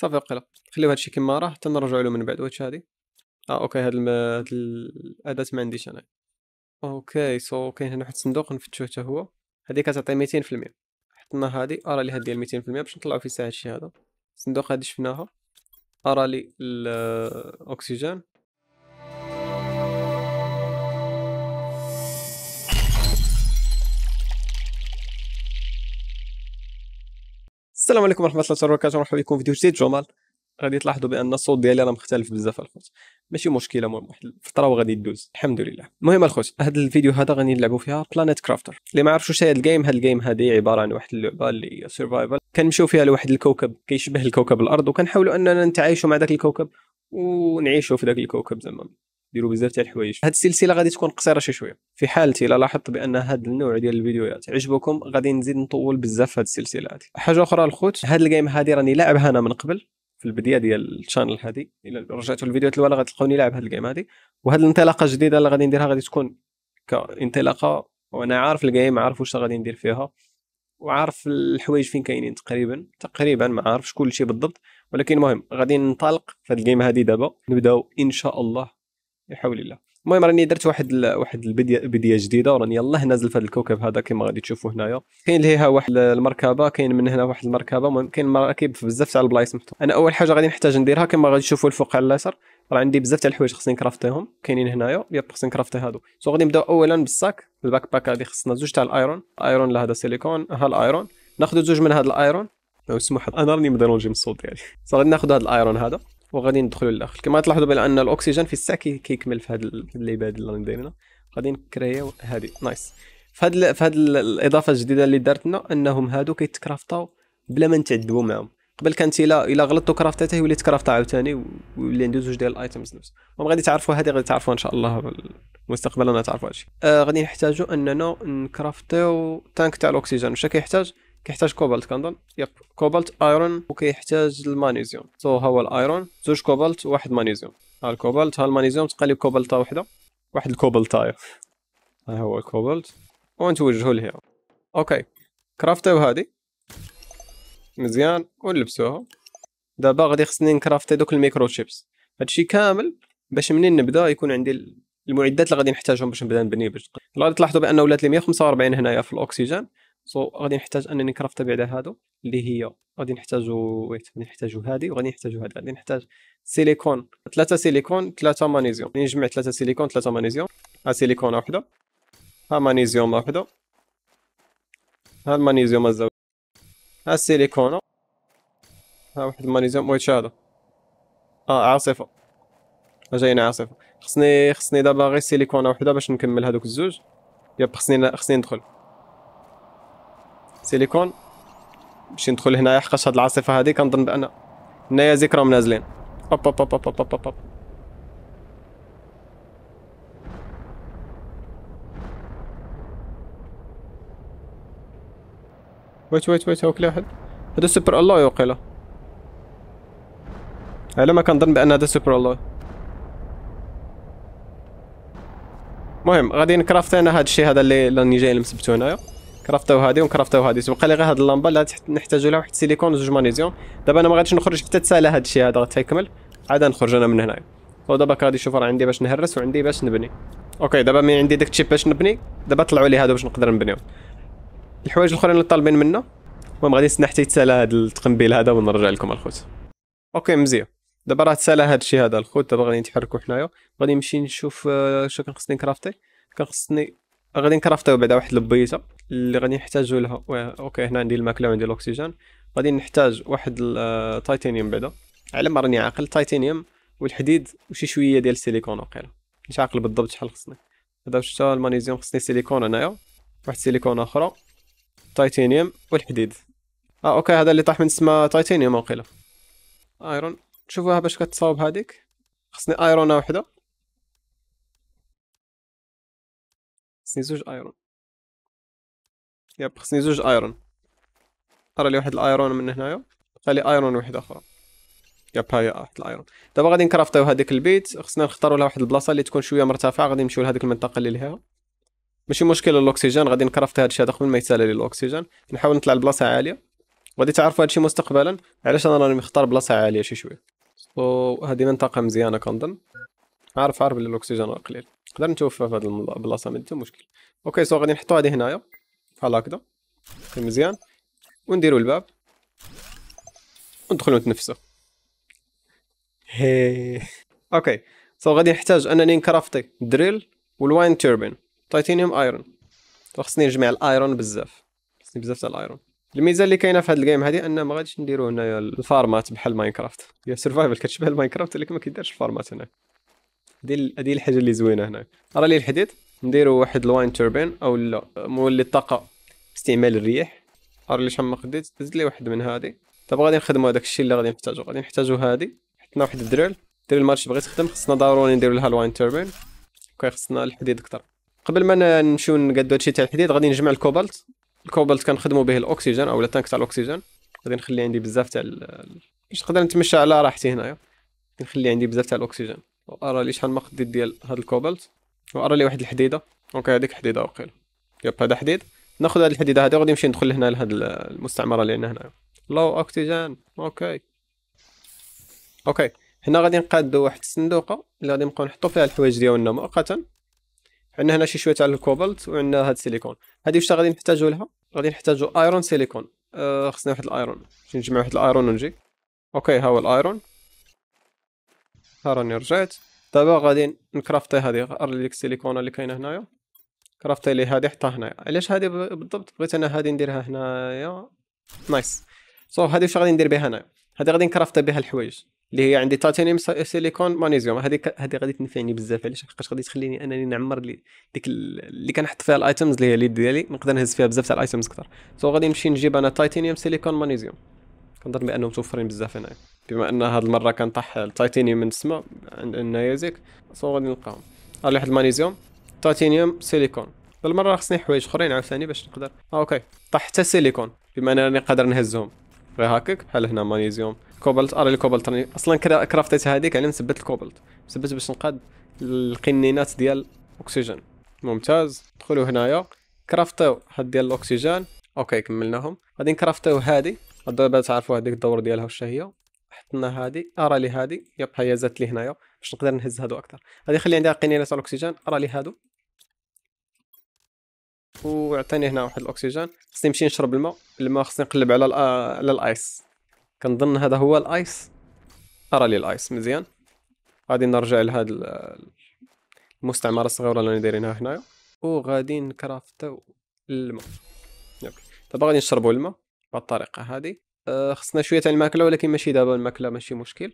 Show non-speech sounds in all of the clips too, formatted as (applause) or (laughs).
صافي قلق خليو هادشي كيما راه حتى نرجعوا له من بعد واش هادي اه اوكي هاد الاداه ما عنديش انا اوكي سو كاين هنا واحد الصندوق نفتشوه حتى هو هادي كتعطي 200% حطنا هادي ارى لي هاد ديال 200% باش نطلعو في ساعه هادشي هذا الصندوق هادي شفناها ارى لي الاكسجين آه، السلام عليكم ورحمه الله وبركاته مرحبا بكم في فيديو جديد جمال غادي تلاحظوا بان الصوت ديالي راه مختلف بزاف الخوت ماشي مشكله المهم واحد الفتره وغادي يدوز الحمد لله المهم الخوت هذا الفيديو هذا غادي نلعبوا فيها بلانيت كرافتر اللي ما عرفش واش هي الجيم هاد الجيم هادي عباره عن واحد اللعبه اللي هي سرفايفل كنمشيو فيها لواحد الكوكب كيشبه الكوكب الارض وكنحاولوا اننا نتعايشوا مع ذاك الكوكب ونعيشوا في ذاك الكوكب زعما ديروا بزاف تاع الحوايج هاد السلسله غادي تكون قصيره شي شويه في حالتي الا لاحظت بان هاد النوع ديال الفيديوهات عجبكم غادي نزيد نطول بزاف هاد السلسله هادي حاجه اخرى الخوت هاد الجيم هادي راني لاعبها انا من قبل في البدايه ديال الشانل هادي الا رجعتوا الفيديوهات الاولى غتلقوني لاعب هاد الجيم هادي وهاد الانطلاقه الجديده اللي غادي نديرها غادي تكون كانطلاقه وانا عارف الجيم عارف واش غادي ندير فيها وعارف الحوايج فين كاينين تقريبا تقريبا ما عارفش كل شيء بالضبط ولكن المهم غادي ننطلق في هاد الجيم هادي دابا نبداو ان شاء الله بحول الله المهم راني درت واحد ال... واحد البديه جديده وراني يلاه نازل في هذا الكوكب هذا كما غادي تشوفوا هنايا كاين لهيها واحد المركبه كاين من هنا واحد المركبه المهم كاين مراكب في بزاف تاع البلايص محطوط انا اول حاجه غادي نحتاج نديرها كما غادي تشوفوا الفوق على اليسار راه عندي بزاف تاع الحوايج خصني نكرافتيهم كاينين هنايا يا خصني نكرافتي هادو سو غادي نبداو اولا بالساك الباك باك هذه خصنا زوج تاع الايرون ايرون لهذا سيليكون ها الايرون ناخذ زوج من هذا الايرون لو سمحت انا راني مديرونجي من الصوت يعني صرا ناخذ هذا الايرون هذا وغادي ندخلوا للداخل كما تلاحظوا بان الاكسجين في الساعه كيكمل في هذا الليباد اللي راني دايرينه غادي نكريو هذه نايس في فهاد في الاضافه الجديده اللي دارت لنا انهم هادو كيتكرافطاو بلا ما نتعذبوا معاهم قبل كانت الا الا غلطتوا كرافتاته يولي تكرافتا عاوتاني ويولي عنده زوج ديال الايتمز نفس المهم غادي تعرفوا هذه غادي تعرفوها ان شاء الله مستقبلا تعرفوا هادشي آه غادي نحتاجوا اننا نكرافطيو تانك تاع الاكسجين واش كيحتاج كيحتاج كوبالت كنظن يب كوبالت ايرون وكيحتاج المانيزيوم سو هو الايرون زوج كوبالت وواحد مانيزيوم ها الكوبالت ها المانيزيوم تقلب كوبالتا وحده واحد الكوبالتاير أيوه. ها هو الكوبالت ونتوجهو لهنا اوكي كرافتيو هادي مزيان ونلبسوها دابا غادي خصني نكرافتي دوك الميكرو تشيبس هادشي كامل باش منين نبدا يكون عندي المعدات اللي غادي نحتاجهم باش نبدا نبني باش غادي تلاحظوا بانه ولات لي 145 هنايا في الاكسجين سو so, غادي نحتاج انني كرافت بعدا هادو اللي هي غادي نحتاجو ويت غادي نحتاجو هادي وغادي نحتاجو هادي غادي نحتاج سيليكون ثلاثه سيليكون ثلاثه مانيزيوم يعني نجمع ثلاثه سيليكون ثلاثه مانيزيوم ها سيليكون وحده ها مانيزيوم وحده ها المانيزيوم الزاوية ها السيليكون ها واحد المانيزيوم ويت هذا اه عاصفه جاينا عاصفه خصني خصني دابا غير سيليكون وحده باش نكمل هادوك الزوج يب خصني خصني ندخل سيليكون باش ندخل هنايا حقاش هاد العاصفه هادي كنظن بان هنايا زيك راهم نازلين اوب اوب اوب اوب اوب اوب, أوب. ويت ويت ويت هاوك واحد هادو سوبر الله وقيلا على ما كنظن بان هذا سوبر الله المهم غادي نكرافت انا هذا الشيء هذا اللي راني جاي لمسبتو هنايا كرافتاو هادي ونكرافتاو هادي تبقى لي غير هاد اللمبه اللي نحتاجو لها واحد السيليكون وزوج مغنيزيوم دابا انا ما غاديش نخرج حتى تسالى الشيء هذا غتيكمل عاد نخرج انا من هنايا ودابا غادي شوف راه عندي باش نهرس وعندي باش نبني اوكي دابا مي عندي داك الشيء باش نبني دابا طلعوا لي هادو باش نقدر نبنيو الحوايج الاخرين اللي طالبين منا المهم غادي نستنى حتى يتسالى هاد التقنبيل هذا ونرجع لكم الخوت اوكي مزيان دابا راه تسالى الشيء هذا الخوت دابا غادي نتحركوا حنايا غادي نمشي نشوف آه، شنو كنخصني كرافتي كنخصني غادي نكرافتيو بعدا واحد البيته اللي غادي نحتاجو لها اوكي هنا عندي الماكله وعندي الاكسجين غادي نحتاج واحد التايتانيوم آه، بعدا على ما راني عاقل التيتانيوم والحديد وشي شويه ديال السيليكون وقيلا مش عاقل بالضبط شحال خصني هذا واش حتى المغنيزيوم خصني سيليكون هنايا واحد السيليكون اخرى تايتانيوم والحديد اه اوكي هذا اللي طاح من السما تايتانيوم وقيلا ايرون شوفوها باش كتصاوب هذيك خصني ايرونه وحده خصني زوج ايرون ياب خصني زوج ايرون قرا لي واحد الايرون من هنايا بقى لي ايرون وحده اخرى ياب هاي واحد الايرون دابا غادي نكرافطيو هذيك البيت خصنا نختاروا لها واحد البلاصه اللي تكون شويه مرتفعه غادي نمشيو لهذيك المنطقه اللي لها ماشي مشكل الاكسجين غادي نكرافت هادشي هذا قبل ما يتسالى لي الاكسجين نحاول نطلع لبلاصه عاليه غادي تعرفوا هادشي مستقبلا علاش انا راني مختار بلاصه عاليه شي شويه سو منطقه مزيانه كنظن عارف عارف بلي الاكسجين راه قليل نقدر نشوف في هاد البلاصه ما حتى مشكل اوكي سو غادي نحطو هادي هنايا بحال هكدا مزيان ونديرو الباب وندخلو نتنفسو هي اوكي سو غادي نحتاج انني نكرافتي دريل والواين توربين تيتانيوم ايرون خصني نجمع الايرون بزاف خصني بزاف تاع الايرون الميزه اللي كاينه في هذا الجيم هذه ان ما غاديش نديرو هنايا الفارمات بحال ماينكرافت هي سيرفايفل كتشبه الماينكرافت ولكن ما كيديرش الفارمات هنا دي هذه الحاجه اللي زوينه هناك راه لي الحديد نديرو واحد الواين توربين او لا مولي الطاقه استعمال الريح راه شحال شمق ديت تزيد لي واحد من هذه دابا غادي نخدمو هذاك الشيء اللي غادي نحتاجو غادي نحتاجو هذه حطنا واحد الدريل دريل مارش بغيت تخدم خصنا ضروري نديرو لها الواين توربين خصنا الحديد اكثر قبل ما نمشيو نقادو هادشي تاع الحديد غادي نجمع الكوبالت الكوبالت كنخدمو به الاكسجين او التانك تاع الاكسجين غادي نخلي عندي بزاف تاع باش نقدر نتمشى على راحتي هنايا نخلي عندي بزاف تاع الاكسجين وارى لي شحال ما ديال هاد الكوبالت وارى لي واحد الحديده اوكي هذيك حديده وقيل ياب هذا حديد ناخذ هاد الحديده هادي غادي نمشي ندخل هنا لهاد المستعمره اللي عندنا هنايا لو اوكسجين اوكي اوكي هنا غادي نقادو واحد الصندوقه اللي غادي نبقاو نحطو فيها الحوايج ديالنا مؤقتا عندنا هنا شي شويه تاع الكوبالت وعندنا هاد السيليكون هادي واش غادي نحتاجو لها غادي نحتاجو ايرون سيليكون آه خصنا واحد الايرون نجمع واحد الايرون ونجي اوكي ها هو الايرون ها راني رجعت دابا طيب، غادي نكرافتي هذه غنريليك السيليكون اللي كاينه هنايا كرافتي لي هذه حتى هنايا علاش هذه بالضبط بغيت انا هذه نديرها هنايا نايس سو هذه واش غادي ندير بها هنايا هذه غادي نكرافتي بها الحوايج اللي هي عندي تيتانيوم سيليكون مانيزيوم هذه هذه غادي تنفعني بزاف علاش حقاش غادي تخليني انني نعمر لي ديك اللي كنحط فيها الايتمز اللي هي اليد ديالي نقدر نهز فيها بزاف تاع الايتمز اكثر سو غادي نمشي نجيب انا تيتانيوم سيليكون مانيزيوم كنظن بانهم متوفرين بزاف هنايا بما ان هذه المره كان طاح التيتانيوم من السماء عند النيازك سو غادي نلقاهم غادي واحد المغنيزيوم تيتانيوم سيليكون بالمره خصني حوايج اخرين عاوتاني باش نقدر آه، اوكي طاح حتى سيليكون بما راني قادر نهزهم غير هكاك بحال هنا مغنيزيوم كوبالت ارى آه، الكوبالت راني اصلا كرافتيت هذيك على نثبت الكوبالت مثبت باش نقاد القنينات ديال الاكسجين ممتاز دخلوا هنايا كرافتيو هاد ديال الاكسجين اوكي كملناهم غادي نكرافتيو هادي دابا تعرفوا هذيك الدور ديالها واش هي حطنا هذه ارى لي هذه يب زادت لي هنايا باش نقدر نهز هادو اكثر هذه خلي عندي قنينه تاع الاكسجين ارى لي هادو وعطاني هنا واحد الاكسجين خصني نمشي نشرب الماء الماء خصني نقلب على على الايس كنظن هذا هو الايس ارى لي الايس مزيان غادي نرجع لهاد المستعمره الصغيره اللي دايرينها هنايا وغادي نكرافتو الماء دابا غادي نشربوا الماء بهاد الطريقه هذه آه، خصنا شويه تاع الماكله ولكن ماشي دابا الماكله ماشي مشكل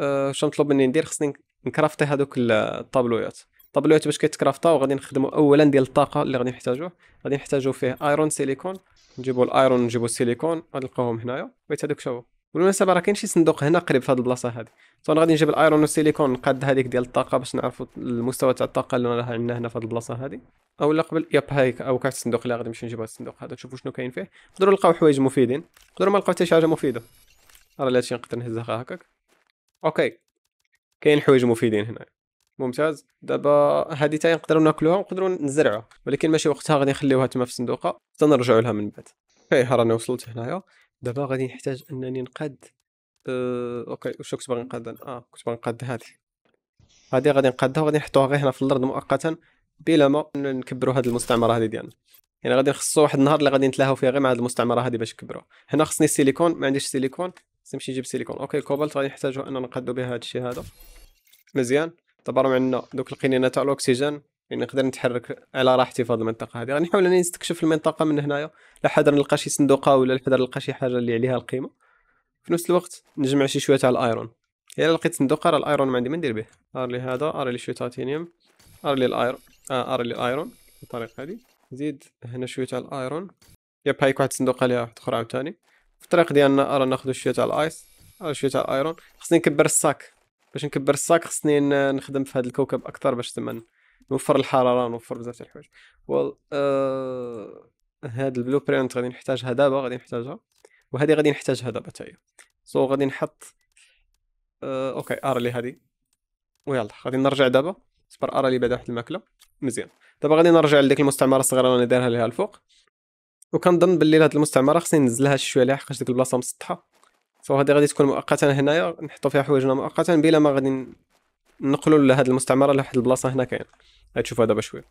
آه، واش نطلب مني ندير خصني نكرافتي هذوك الطابلويات الطابلويات باش كيتكرافطاو غادي نخدموا اولا ديال الطاقه اللي غادي نحتاجوه غادي نحتاجو فيه ايرون سيليكون نجيبو الايرون نجيبو السيليكون غنلقاوهم هنايا بيت هذوك شو بالمناسبه راه كاين شي صندوق هنا قريب في هذه البلاصه هذه سو انا غادي نجيب الايرون والسيليكون نقاد هذيك ديال الطاقه باش نعرفوا المستوى تاع الطاقه اللي راه عندنا هنا في هذه البلاصه هذه اولا قبل ياب هايك او كاع الصندوق اللي غادي نمشي نجيب هذا الصندوق هذا نشوفوا شنو كاين فيه نقدروا نلقاو حوايج مفيدين نقدروا ما نلقاو حتى شي حاجه مفيده راه هادشي نقدر نهزها هكاك اوكي كاين حوايج مفيدين هنا ممتاز دابا هذه تاعي نقدروا ناكلوها ونقدروا نزرعوها ولكن ماشي وقتها غادي نخليوها تما في الصندوقه حتى نرجعوا لها من بعد اي راني وصلت هنايا دابا غادي نحتاج انني نقاد أه... اوكي واش كنت باغي نقاد اه كنت باغي نقاد هذه هذه غادي نقادها وغادي نحطوها غير هنا في الارض مؤقتا بلا ما نكبروا هذه المستعمره هذه ديالنا يعني غادي نخصو واحد النهار اللي غادي نتلاهاو فيها غير مع هذه المستعمره هذه باش نكبروها هنا خصني السيليكون ما عنديش سيليكون نمشي نجيب سيليكون اوكي الكوبالت غادي نحتاجو اننا نقادو بها هذا الشيء هذا مزيان دابا راه عندنا دوك القنينه تاع الاكسجين يعني نقدر نتحرك على راحتي في هذه المنطقه هذه غنحاول انني نستكشف المنطقه من هنايا لحد نلقى شي صندوقه ولا لحد نلقى شي حاجه اللي عليها القيمه في نفس الوقت نجمع شي شويه تاع الايرون الا لقيت صندوق راه الايرون ما عندي ما ندير به ار لي هذا ار لي شويه تاتينيوم ار لي الايرون آه ار لي الايرون بالطريقه هذه نزيد هنا شويه تاع الايرون يب هايك واحد صندوق عليها واحد اخرى عاوتاني في الطريق ديالنا راه ناخذ شويه تاع الايس راه شويه تاع الايرون خصني نكبر الساك باش نكبر الساك خصني نخدم في هذا الكوكب اكثر باش تما نوفر الحراره نوفر بزاف تاع الحوايج وال well, آه، هاد البلو برينت غادي نحتاجها دابا غادي نحتاجها وهذه غادي نحتاجها دابا تايا سو so, غادي نحط أه اوكي ار لي هذه ويلا غادي نرجع دابا صبر ار لي بعدا واحد الماكله مزيان دابا غادي نرجع لديك المستعمره الصغيره اللي انا دايرها ليها الفوق وكنظن باللي هاد المستعمره خصني ننزلها شويه عليها حقاش ديك البلاصه مسطحه سو هادي غادي تكون مؤقتا هنايا نحطو فيها حوايجنا مؤقتا بلا ما غادي نقلوا لهاد المستعمره لواحد البلاصه هنا كاين غتشوفوها دابا شويه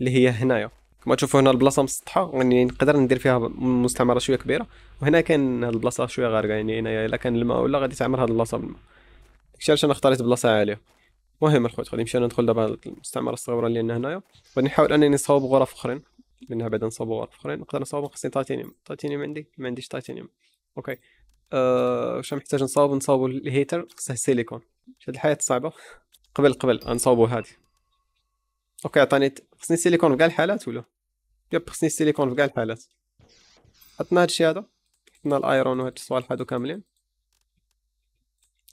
اللي هي هنايا كما تشوفوا هنا البلاصه مسطحه يعني نقدر ندير فيها مستعمره شويه كبيره وهنا كان هاد البلاصه شويه غارقه يعني هنايا الا كان الماء ولا غادي تعمر هاد البلاصه بالماء داكشي علاش انا اختاريت بلاصه عاليه المهم الخوت غادي نمشي انا ندخل دابا المستعمره الصغيره اللي عندنا هنايا غادي نحاول انني نصاوب غرف اخرين لانها بعدا نصاوب غرف اخرين نقدر نصاوب خصني تايتانيوم تايتانيوم عندي ما عنديش تايتانيوم اوكي أه واش محتاج نصاوب نصاوب الهيتر خصه سيليكون هاد الحياه صعبه قبل قبل نصاوبو هادي اوكي عطاني خصني سيليكون في كاع الحالات ولا ديال خصني السيليكون في كاع الحالات حطنا هادشي هذا حطنا الايرون وهاد الصوالح هادو كاملين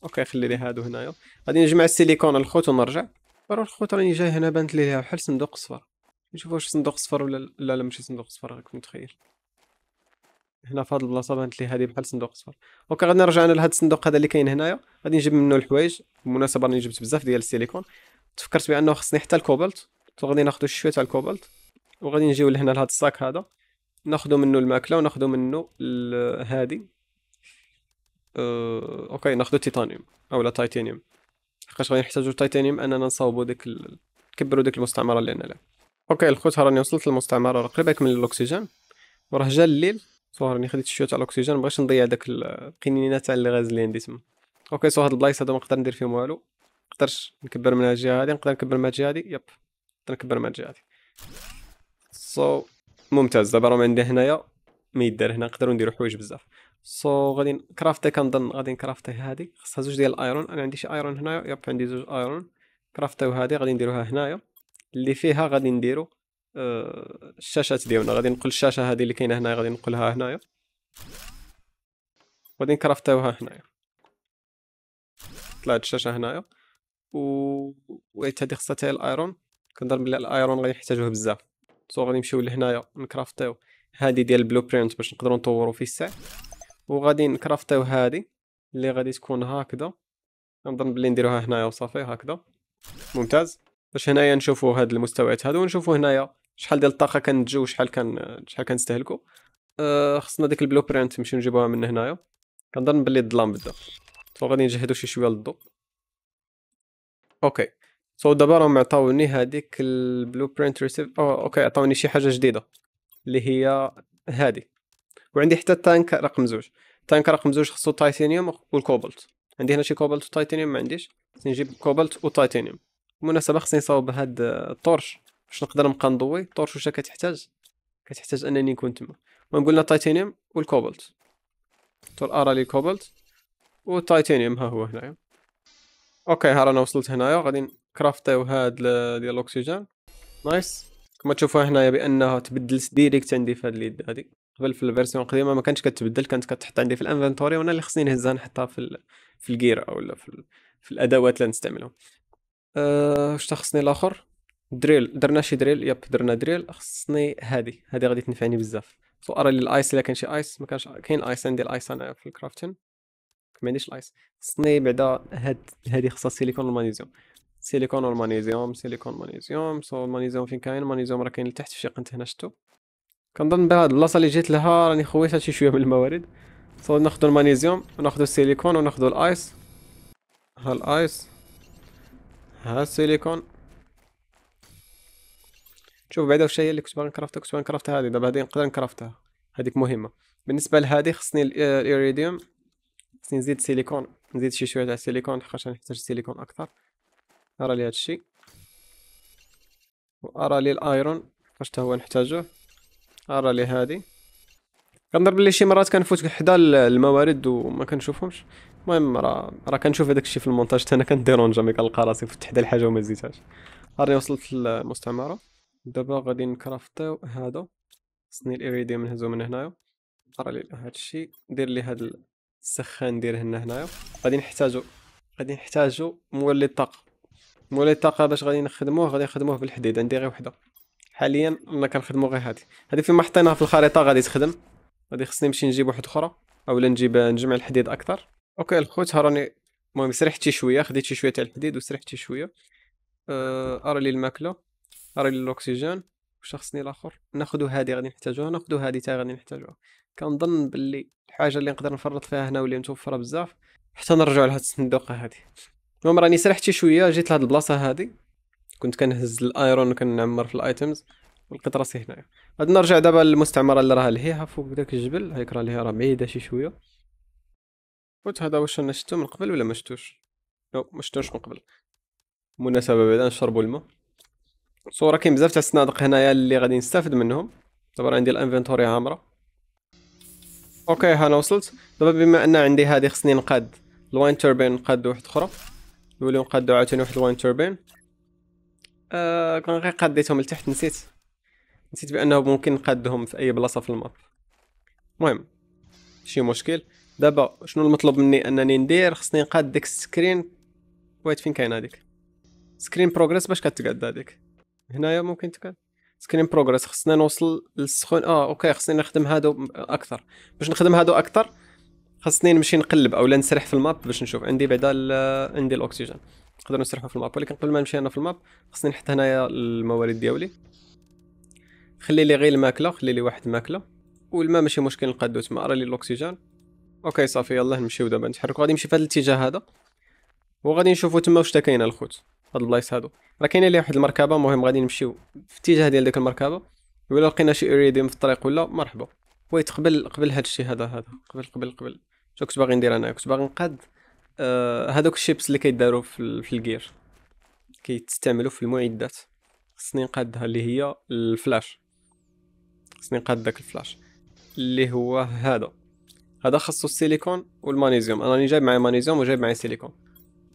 اوكي خلي لي هادو هنايا غادي نجمع السيليكون الخوت ونرجع راه الخوت راني جاي هنا بانت لي ليها بحال صندوق صفر نشوف واش صندوق صفر ولا لا لا ماشي صندوق صفر راك متخيل هنا في هاد البلاصه بانت لي هادي بحال صندوق صفر اوكي غادي نرجع انا لهاد الصندوق هذا اللي كاين هنايا غادي نجيب منه الحوايج بالمناسبه راني جبت بزاف ديال السيليكون تفكرت بانه خصني حتى الكوبالت غادي ناخذ شويه تاع الكوبالت وغادي نجيو لهنا لهاد الصاك هذا ناخذ منه الماكله وناخذ منه هادي أه... اوكي ناخذ تيتانيوم لا تيتانيوم حقاش غادي نحتاجو تيتانيوم اننا نصاوبو ديك ال... نكبرو ديك المستعمره اللي عندنا اوكي الخوت راني وصلت للمستعمره راه من الاكسجين وراه جا الليل صو راني خديت شويه تاع الاكسجين مبغيتش نضيع داك القنينه تاع الغاز اللي عندي تما اوكي سو هاد البلايص هادو نقدر ندير فيهم والو نقدرش نكبر من الجهه هادي نقدر نكبر من الجهه هادي يب نقدر نكبر من الجهه هادي سو so, ممتاز دابا راه عندي هنايا ما يدار هنا نقدروا نديروا حوايج بزاف سو so, غادي كرافتي كنظن غادي نكرافتي هادي خاصها زوج ديال الايرون انا عندي شي ايرون هنايا ياب عندي زوج ايرون كرافتيو هادي غادي نديروها هنايا اللي فيها غادي نديرو آه، الشاشات ديالنا غادي نقل الشاشه هذه اللي كاينه هنا غادي نقلها هنايا غادي نكرافتيوها هنايا طلعت الشاشه هنايا و هذه هادي تاع الايرون كنظن بلي الايرون غادي نحتاجوه بزاف سو غادي نمشيو لهنايا نكرافتيو هادي ديال البلو برينت باش نقدروا نطوروا فيه الساع وغادي نكرافتيو هادي اللي غادي تكون هكذا نظن بلي نديروها هنايا وصافي هكذا ممتاز باش هنايا نشوفوا هاد المستويات هادو ونشوفوا هنايا شحال ديال الطاقه كنتجو وشحال كان شحال كنستهلكو أه خصنا ديك البلو برينت نمشيو نجيبوها من هنايا كنظن بلي الظلام بدا سو غادي نجهدو شي شويه للضوء اوكي سو دابا راهم عطاوني هذيك البلو برينت ريسيف أو اوكي عطاوني شي حاجه جديده اللي هي هادي وعندي حتى التانك رقم زوج التانك رقم زوج خصو تايتانيوم والكوبلت عندي هنا شي كوبلت وتايتانيوم ما عنديش خصني نجيب كوبلت وتايتانيوم بالمناسبه خصني نصاوب هاد الطرش باش نقدر نبقى نضوي الطرش واش كتحتاج كتحتاج انني نكون تما المهم قلنا التايتانيوم والكوبلت تور ارا لي الكوبلت والتايتانيوم ها هو هنايا اوكي ها رانا وصلت هنايا غادي كرافتيو هاد ديال الاكسجين نايس كما تشوفوا هنايا بانها تبدلت ديريكت عندي في هاد اليد هادي قبل في الفيرسيون القديمه ما كانتش كتبدل كانت كتحط عندي في الانفنتوري وانا اللي خصني نهزها نحطها في في الجير او في, في الادوات اللي نستعملهم آه، واش تخصني الاخر دريل درنا شي دريل ياب درنا دريل خصني هادي هادي غادي تنفعني بزاف سو ارى لي الايس الا كان شي ايس ما كانش كاين ايس عندي الايس انا في الكرافتين ما عنديش الايس خصني بعدا هاد هادي خصها السيليكون والمغنيزيوم سيليكون والمانيزيوم سيليكون مانيزيوم سو المغنيزيوم فين كاين المغنيزيوم راه كاين لتحت في شي قنت هنا شتو كنظن بهاد البلاصه اللي جيت لها راني خويت هادشي شويه من الموارد سو ناخذ المانيزيوم وناخذ السيليكون وناخذ الايس ها الايس ها السيليكون شوف بعدا واش هي اللي كنت باغي نكرافتها كنت باغي نكرافتها هادي دابا هادي نقدر نكرافتها هاديك مهمه بالنسبه لهادي خصني الايريديوم خصني نزيد سيليكون نزيد شي شويه تاع السيليكون حيت غنحتاج السيليكون اكثر ارى لي الشيء وارى لي الايرون فاش حتى هو نحتاجوه ارى لي هادي كنضرب لي شي مرات كنفوت حدا الموارد وما كنشوفهمش المهم راه راه كنشوف هداك الشيء في المونتاج حتى انا كنديرونجا ملي كنلقى راسي فت حدا الحاجه وما زيتهاش هاني وصلت للمستعمره دابا غادي نكرافطيو هذا خصني الايريديوم من هزو من هنايا ارى لي الشيء دير لي هاد السخان دير هنا هنايا غادي نحتاجو غادي نحتاجو مولي الطاقه مولاي الطاقه باش غادي نخدموه غادي نخدموه بالحديد عندي غير وحده حاليا انا كنخدمو غير هادي هادي فيما حطيناها في الخريطه غادي تخدم غادي خصني نمشي نجيب واحد اخرى اولا نجيب نجمع الحديد اكثر اوكي الخوت راني المهم شي شويه شي شويه تاع الحديد شي شويه أه... ارى لي الماكله ارى لي الاكسجين واش خصني الاخر ناخذ هادي غادي نحتاجوها ناخذ هادي تاع غادي نحتاجوها كنظن باللي الحاجه اللي نقدر نفرط فيها هنا واللي متوفره بزاف حتى نرجعو لهاد الصندوق هادي المهم راني شي شويه جيت لهاد البلاصه هادي كنت كنهز الايرون وكنعمر في الايتمز ولقيت راسي هنايا غادي نرجع دابا للمستعمره اللي راها لهيها فوق داك الجبل هيك راه لهيها راه بعيده شي شويه فوت هذا واش انا شفتو من قبل ولا ما شفتوش نو ما شفتوش من قبل مناسبه بعدا نشربوا الماء صوره كاين بزاف تاع الصنادق هنايا اللي غادي نستافد منهم دابا راه عندي الانفنتوري عامره اوكي هانا وصلت دابا بما ان عندي هذه خصني نقاد الواين توربين نقاد واحد اخرى نوليو نقادو عاوتاني واحد الوين توربين آه كون غير قاديتهم لتحت نسيت نسيت بانه ممكن نقادهم في اي بلاصه في الماب المهم شي مشكل دابا شنو المطلوب مني انني ندير خصني نقاد ديك السكرين ويت فين كاين هذيك سكرين بروغريس باش كتقاد هذيك هنايا ممكن تقاد سكرين بروغريس خصنا نوصل للسخون اه اوكي خصني نخدم هادو اكثر باش نخدم هادو اكثر خاصني نمشي نقلب اولا نسرح في الماب باش نشوف عندي بعدا عندي الاكسجين نقدر نسرحو في الماب ولكن قبل ما نمشي انا في الماب خاصني نحط هنايا الموارد ديالي خلي لي غير الماكله خلي لي واحد الماكله والماء ماشي مشكل نلقى دوت ما راه لي الاكسجين اوكي صافي يلاه نمشيو دابا نتحركو غادي نمشي في هذا الاتجاه هذا وغادي نشوفو تما واش تا كاينه الخوت هاد البلايص هادو راه كاينه لي واحد المركبه المهم غادي نمشيو في الاتجاه ديال ديك المركبه ولا لقينا شي اريديم في الطريق ولا مرحبا ويتقبل قبل هادشي هذا هذا قبل قبل قبل شنو كنت باغي ندير انا كنت باغي نقاد آه هذوك الشيبس اللي كيداروا في, في الجير كيتستعملوا في المعدات خصني نقادها اللي هي الفلاش خصني نقاد داك الفلاش اللي هو هذا هذا خاصو السيليكون والمانيزيوم انا راني جايب معايا مانيزيوم وجايب معايا سيليكون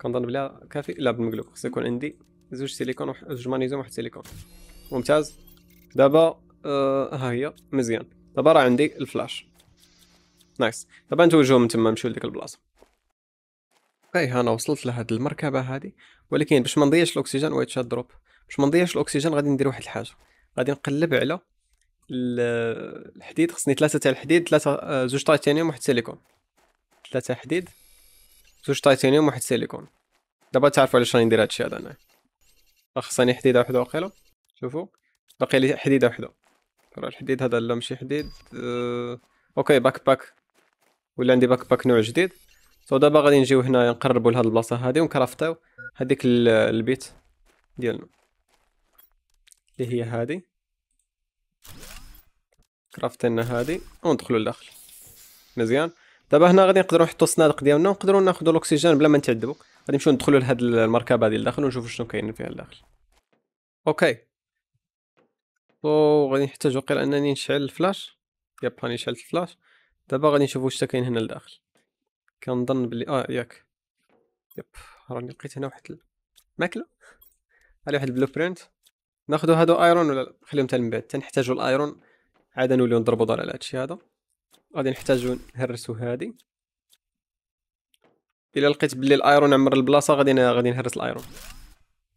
كنظن بلا كافي لا بالمقلوب خصو يكون عندي زوج سيليكون وح... مانيزيوم واحد سيليكون ممتاز دابا آه ها هي مزيان دابا راه عندي الفلاش نايس طبعا من تما مشيو لديك البلاصه هاي انا وصلت لهاد المركبه هادي ولكن باش ما نضيعش الاكسجين وهاد شاد دروب باش ما نضيعش الاكسجين غادي ندير واحد الحاجه غادي نقلب على الحديد خصني ثلاثه تاع الحديد ثلاثه آه، زوج تيتانيوم واحد سيليكون ثلاثه حديد زوج تيتانيوم واحد سيليكون دابا تعرفوا علاش راني ندير هادشي هذا انايا خصني حديده وحده وقيله شوفوا باقي لي حديده وحده راه الحديد هذا لا ماشي حديد آه، اوكي باك باك ولا عندي باك باك نوع جديد سو دابا غادي نجيو هنايا نقربوا لهاد البلاصه هادي ونكرافتاو هذيك البيت ديالنا اللي هي هادي كرافتنا هادي وندخلوا لداخل مزيان دابا هنا غادي نقدروا نحطوا الصنادق ديالنا ونقدروا ناخذوا الاكسجين بلا ما نتعذبوا غادي نمشيو ندخلوا لهاد المركبه هادي لداخل ونشوفوا شنو كاين فيها لداخل اوكي او غادي نحتاج وقيل انني نشعل الفلاش يا هاني شعلت الفلاش دابا غادي نشوف واش كاين هنا لداخل كنظن بلي اه ياك يب راني لقيت هنا واحد الماكله على واحد البلو برينت ناخدو هادو ايرون ولا نخليهم تال من بعد تنحتاجو الايرون عاد نوليو نضربو دار على هادشي هذا غادي نحتاجو نهرسو هادي الا لقيت بلي الايرون عمر البلاصه غادي غادي نهرس الايرون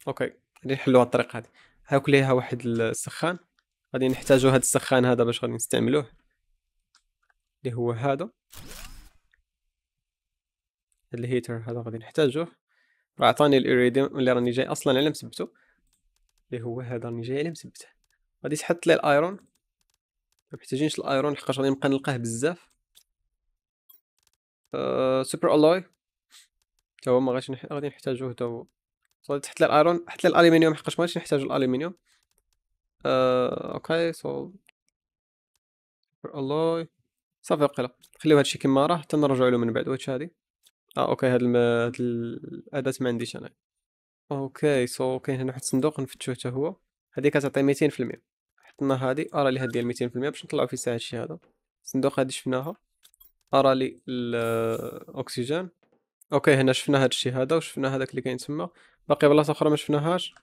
اوكي غادي نحلو هاد الطريقه هادي هاك ليها واحد السخان غادي نحتاجو هاد السخان هذا باش غادي نستعملوه اللي هو هذا الهيتر هذا غادي نحتاجه راه عطاني الايريديوم اللي راني جاي اصلا على مسبته اللي هو هذا راني جاي على مسبته غادي تحط لي الايرون ما محتاجينش الايرون حقاش غادي نبقى نلقاه بزاف أه سوبر الوي حتى هو ما غاديش غادي نحتاجوه حتى هو غادي تحط لي الايرون حط لي الالومنيوم حقاش ما غاديش نحتاجو الالومنيوم أه اوكي سو سوبر الوي صافي وقيلا خليو هادشي كما راه حتى نرجعوا له من بعد واش هادي اه اوكي هاد, الم... هاد الاداه ما عنديش انا اوكي سو كاين هنا واحد الصندوق نفتشوه حتى هو هادي كتعطي 200% حطنا هادي ارى آه، لي هاد ديال 200% باش نطلعو في ساعه هادشي هذا الصندوق هادي شفناها ارى آه، لي الاكسجين اوكي هنا شفنا هادشي هذا وشفنا هذاك اللي كاين تما باقي بلاصه اخرى ما شفناهاش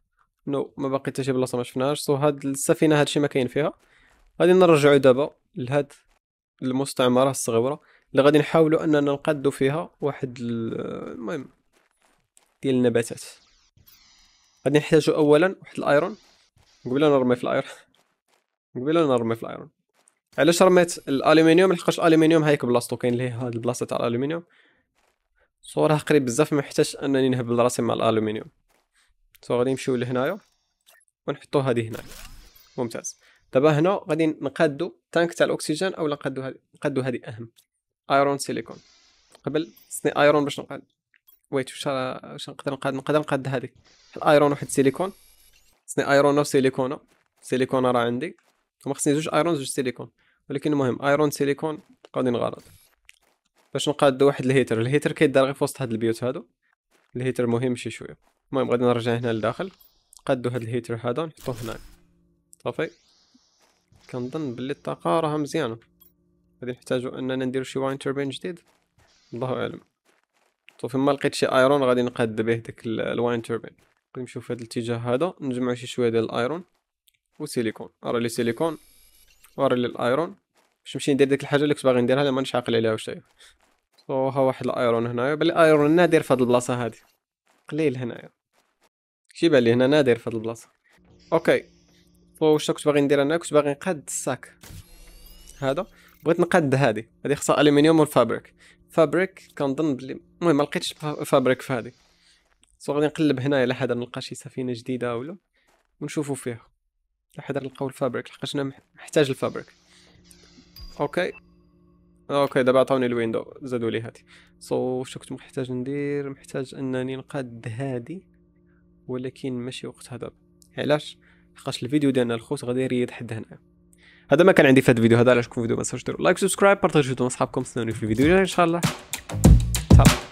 نو no. ما باقي حتى شي بلاصه ما شفناهاش سو هاد السفينه هادشي ما كاين فيها غادي نرجعو دابا لهاد المستعمره الصغيره اللي غادي نحاولوا اننا نقادو فيها واحد المهم ديال النباتات غادي نحتاجو اولا واحد الايرون قبل نرمي في الايرون (laughs) قبل نرمي في الايرون علاش رميت الالومنيوم لحقاش الالومنيوم هايك بلاصتو كاين ليه هاد البلاصه تاع الالومنيوم صورها قريب بزاف ما محتاج انني نهبل راسي مع الالومنيوم سو غادي نمشيو لهنايا ونحطو هادي هنايا ممتاز دابا هنا غادي نقادو تانك تاع الاكسجين اولا نقادو هذه نقادو هذه اهم ايرون سيليكون قبل سني ايرون باش نقاد ويت واش واش نقدر نقاد نقدر نقاد هذه الايرون واحد سيليكون خصني ايرون سيليكون سيليكون راه عندي وما خصني زوج ايرون زوج سيليكون ولكن المهم ايرون سيليكون غادي نغلط باش نقاد واحد الهيتر الهيتر كيدار غير في وسط هاد البيوت هادو الهيتر مهم شي شويه المهم غادي نرجع هنا لداخل نقادو هاد الهيتر هذا نحطوه هنا صافي كنظن بلي الطاقة راها مزيانة غادي نحتاجو اننا نديرو شي واين توربين جديد الله اعلم طوف ما لقيت شي ايرون غادي نقاد به داك الواين توربين نمشيو في هذا الاتجاه هذا نجمعو شي شويه ديال الايرون وسيليكون ارى لي سيليكون أرى لي الايرون باش نمشي ندير ديك الحاجه اللي كنت باغي نديرها اللي مانيش عاقل عليها واش هي صو ها واحد الايرون هنايا بلي الايرون نادر في هاد البلاصه هادي قليل هنايا شي لي هنا نادر في هاد البلاصه اوكي واش كنت باغي ندير انا كنت باغي نقاد الساك هذا بغيت نقاد هادي هادي خصها الومنيوم والفابريك فابريك كنظن بلي المهم ما لقيتش فابريك في هادي سو غادي نقلب هنايا الا حدا نلقى شي سفينه جديده ولا ونشوفوا فيها الا حدا نلقاو الفابريك لحقاش انا محتاج الفابريك اوكي اوكي دابا عطاوني الويندو زادوا لي هادي سو واش كنت محتاج ندير محتاج انني نقاد هادي ولكن ماشي وقتها دابا علاش لحقاش الفيديو ديالنا الخوت غادي يريد حد هنا هذا ما كان عندي في هذا الفيديو هذا علاش كون فيديو ما تنساوش ديروا لايك سبسكرايب بارطاجيو مع صحابكم استنوني في الفيديو الجاي ان شاء الله